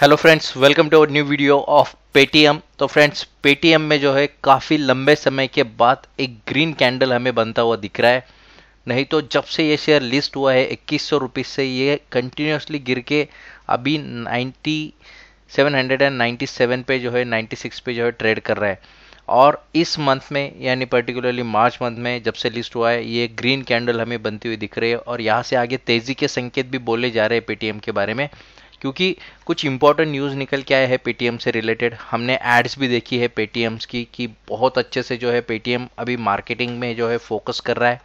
Hello friends welcome to new video of Paytm तो friends Paytm में जो है काफ़ी लंबे समय के बाद एक ग्रीन कैंडल हमें बनता हुआ दिख रहा है नहीं तो जब से ये शेयर लिस्ट हुआ है इक्कीस सौ से ये कंटिन्यूसली गिर के अभी ninety seven hundred and ninety seven पे जो है नाइन्टी सिक्स पे जो है ट्रेड कर रहा है और इस मंथ में यानी पर्टिकुलरली मार्च मंथ में जब से लिस्ट हुआ है ये ग्रीन कैंडल हमें बनती हुई दिख रही है और यहाँ से आगे तेज़ी के संकेत भी बोले जा रहे हैं पेटीएम के बारे में क्योंकि कुछ इंपॉर्टेंट न्यूज़ निकल के आए हैं पेटीएम से रिलेटेड हमने एड्स भी देखी है पेटीएम्स की कि बहुत अच्छे से जो है पेटीएम अभी मार्केटिंग में जो है फोकस कर रहा है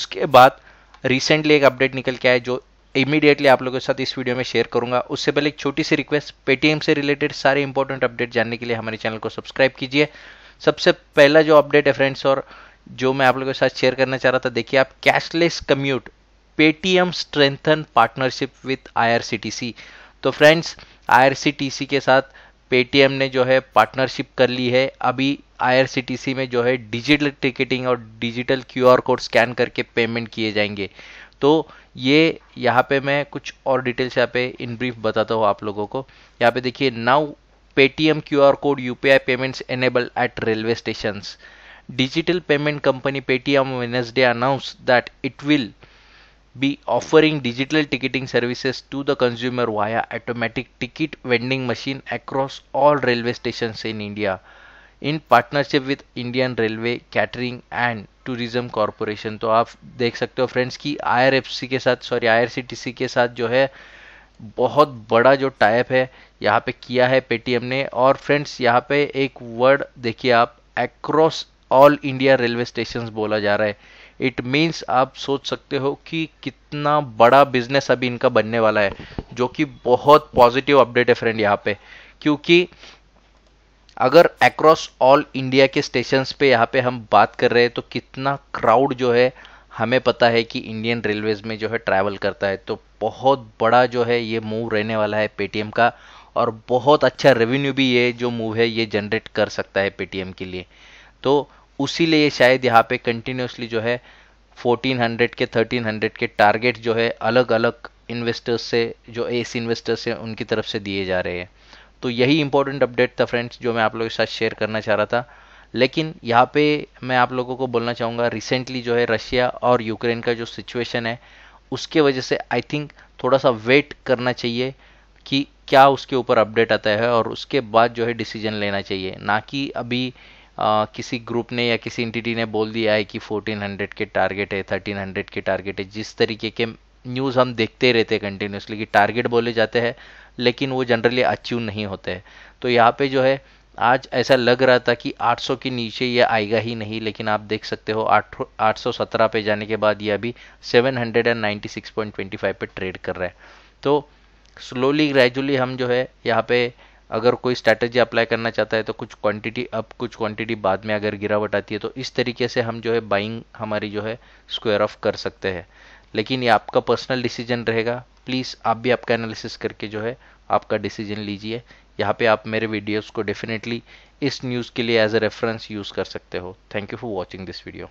उसके बाद रिसेंटली एक अपडेट निकल के आया जो इमीडिएटली आप लोगों के साथ इस वीडियो में शेयर करूंगा उससे पहले एक छोटी सी रिक्वेस्ट पेटीएम से रिलेटेड सारे इंपॉर्टेंट अपडेट जानने के लिए हमारे चैनल को सब्सक्राइब कीजिए सबसे पहला जो अपडेट है फ्रेंड्स और जो मैं आप लोगों के साथ शेयर करना चाह रहा था देखिए आप cashless commute Paytm strengthen partnership with IRCTC तो फ्रेंड्स आईआरसीटीसी के साथ पेटीएम ने जो है पार्टनरशिप कर ली है अभी आईआरसीटीसी में जो है डिजिटल टिकटिंग और डिजिटल क्यूआर कोड स्कैन करके पेमेंट किए जाएंगे तो ये यहाँ पे मैं कुछ और डिटेल्स यहाँ पे इन ब्रीफ बताता हूँ आप लोगों को यहाँ पे देखिए now Paytm Q R code U P I payments enable at railway station digital payment company Paytm Wednesday announce that it will be offering digital ticketing services to the consumer via automatic ticket vending machine across all railway stations in India in partnership with Indian Railway Catering and Tourism Corporation. तो आप देख सकते हो friends कि IRFC के साथ sorry IRCTC के साथ जो है बहुत बड़ा जो टाइप है यहाँ पे किया है पेटीएम ने और फ्रेंड्स यहाँ पे एक वर्ड देखिए आप across all India railway station बोला जा रहा है इट मीन्स आप सोच सकते हो कि कितना बड़ा बिजनेस अभी इनका बनने वाला है जो कि बहुत पॉजिटिव अपडेट है फ्रेंड यहाँ पे क्योंकि अगर अक्रॉस ऑल इंडिया के स्टेशंस पे यहाँ पे हम बात कर रहे हैं तो कितना क्राउड जो है हमें पता है कि इंडियन रेलवेज में जो है ट्रैवल करता है तो बहुत बड़ा जो है ये मूव रहने वाला है पेटीएम का और बहुत अच्छा रेवेन्यू भी ये जो मूव है ये जनरेट कर सकता है पेटीएम के लिए तो उसी लिए शायद यहाँ पे कंटिन्यूसली जो है 1400 के 1300 के टारगेट जो है अलग अलग इन्वेस्टर्स से जो एस इन्वेस्टर्स से उनकी तरफ से दिए जा रहे हैं तो यही इंपॉर्टेंट अपडेट था फ्रेंड्स जो मैं आप लोगों के साथ शेयर करना चाह रहा था लेकिन यहाँ पे मैं आप लोगों को बोलना चाहूँगा रिसेंटली जो है रशिया और यूक्रेन का जो सिचुएशन है उसके वजह से आई थिंक थोड़ा सा वेट करना चाहिए कि क्या उसके ऊपर अपडेट आता है और उसके बाद जो है डिसीजन लेना चाहिए ना कि अभी आ, किसी ग्रुप ने या किसी इंटिटी ने बोल दिया है कि 1400 के टारगेट है 1300 के टारगेट है जिस तरीके के न्यूज़ हम देखते रहते हैं कंटिन्यूसली कि टारगेट बोले जाते हैं लेकिन वो जनरली अचीव नहीं होते हैं तो यहाँ पे जो है आज ऐसा लग रहा था कि 800 के नीचे ये आएगा ही नहीं लेकिन आप देख सकते हो आठ पे जाने के बाद ये अभी 796.25 पे ट्रेड कर रहा है तो स्लोली ग्रेजुअली हम जो है यहाँ पे अगर कोई स्ट्रैटेजी अप्लाई करना चाहता है तो कुछ क्वांटिटी अप कुछ क्वांटिटी बाद में अगर गिरावट आती है तो इस तरीके से हम जो है बाइंग हमारी जो है स्क्वायर ऑफ कर सकते हैं लेकिन ये आपका पर्सनल डिसीजन रहेगा प्लीज़ आप भी आपका एनालिसिस करके जो है आपका डिसीजन लीजिए यहाँ पे आप मेरे वीडियोस को डेफिनेटली इस न्यूज़ के लिए एज अ रेफरेंस यूज़ कर सकते हो thank you for watching this video